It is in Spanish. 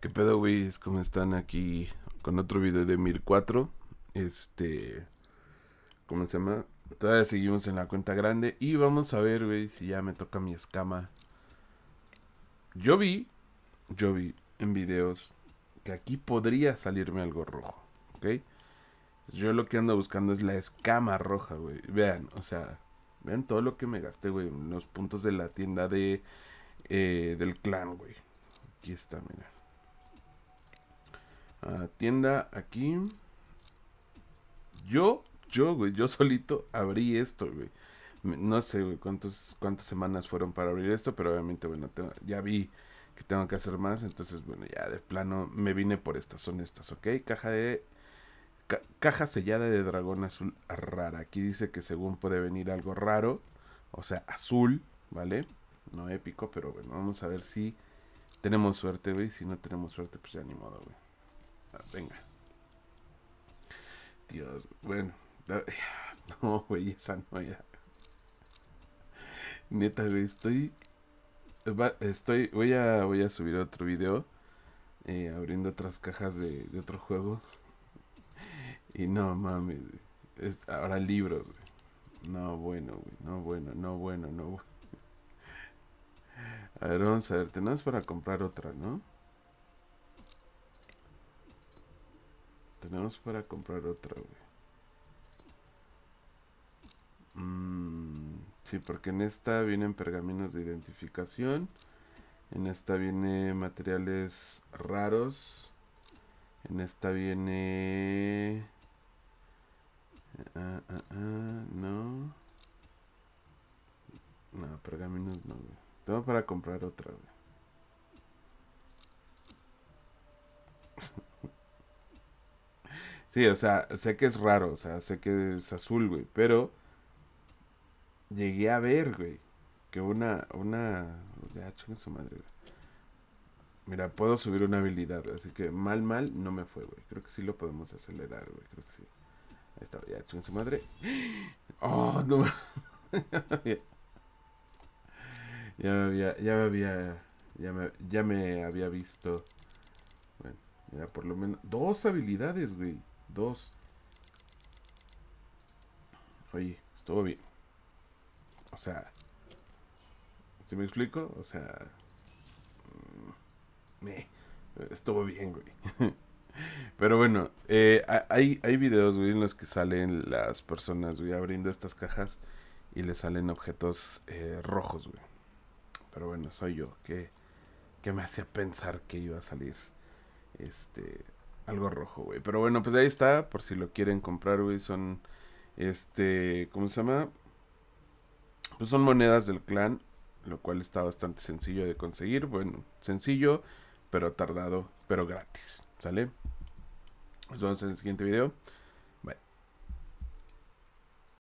¿Qué pedo, güey? ¿Cómo están aquí con otro video de Mir 4? Este. ¿Cómo se llama? Todavía seguimos en la cuenta grande. Y vamos a ver, güey, si ya me toca mi escama. Yo vi, yo vi en videos que aquí podría salirme algo rojo, ¿ok? Yo lo que ando buscando es la escama roja, güey. Vean, o sea, vean todo lo que me gasté, güey. Los puntos de la tienda de eh, del clan, güey. Aquí está, mira tienda aquí. Yo, yo, güey, yo solito abrí esto, güey. No sé, güey, cuántas semanas fueron para abrir esto, pero obviamente, bueno, ya vi que tengo que hacer más. Entonces, bueno, ya de plano me vine por estas. Son estas, ¿ok? Caja de... caja sellada de dragón azul rara. Aquí dice que según puede venir algo raro. O sea, azul, ¿vale? No épico, pero bueno, vamos a ver si tenemos suerte, güey. Si no tenemos suerte, pues ya ni modo, güey. Ah, venga. Dios, bueno. No, güey, esa no ya Neta, güey, estoy... Estoy... Voy a, voy a subir otro video. Eh, abriendo otras cajas de, otro juego. Y no mami ahora libros, güey. No bueno, güey. No bueno, no bueno, no bueno. A ver, vamos a ver. Tenemos para comprar otra, ¿no? tenemos para comprar otra, güey. Mm, sí, porque en esta vienen pergaminos de identificación. En esta viene materiales raros. En esta viene... Ah, ah, ah, no. No, pergaminos no, güey. para comprar otra, güey. Sí, o sea, sé que es raro, o sea, sé que es azul, güey, pero llegué a ver, güey, que una, una, ya chinga su madre, güey. Mira, puedo subir una habilidad, así que mal, mal no me fue, güey. Creo que sí lo podemos acelerar, güey, creo que sí. Ahí está, ya chinga su madre. Oh, no. ya me había, ya me había, ya me había visto. Bueno, mira, por lo menos dos habilidades, güey. Dos Oye, estuvo bien. O sea, ¿si me explico? O sea, mm, eh, estuvo bien, güey. Pero bueno, eh, hay, hay videos, güey, en los que salen las personas, güey, abriendo estas cajas y le salen objetos eh, rojos, güey. Pero bueno, soy yo que, que me hacía pensar que iba a salir este algo rojo, güey. Pero bueno, pues ahí está. Por si lo quieren comprar, güey. Son. Este. ¿Cómo se llama? Pues son monedas del clan. Lo cual está bastante sencillo de conseguir. Bueno, sencillo, pero tardado, pero gratis. ¿Sale? Nos vemos en el siguiente video.